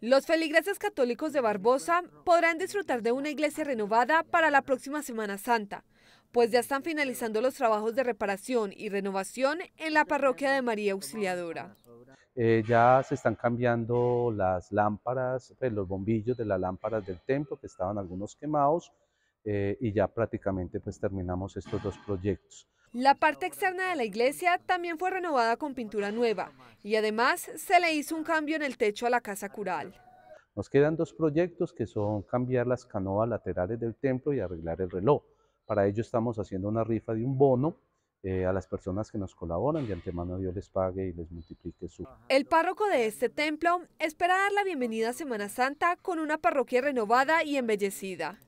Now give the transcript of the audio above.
Los feligreses católicos de Barbosa podrán disfrutar de una iglesia renovada para la próxima Semana Santa, pues ya están finalizando los trabajos de reparación y renovación en la parroquia de María Auxiliadora. Eh, ya se están cambiando las lámparas, eh, los bombillos de las lámparas del templo, que estaban algunos quemados, eh, y ya prácticamente pues, terminamos estos dos proyectos. La parte externa de la iglesia también fue renovada con pintura nueva y además se le hizo un cambio en el techo a la casa cural. Nos quedan dos proyectos que son cambiar las canoas laterales del templo y arreglar el reloj. Para ello estamos haciendo una rifa de un bono eh, a las personas que nos colaboran. De antemano Dios les pague y les multiplique su... El párroco de este templo espera dar la bienvenida a Semana Santa con una parroquia renovada y embellecida.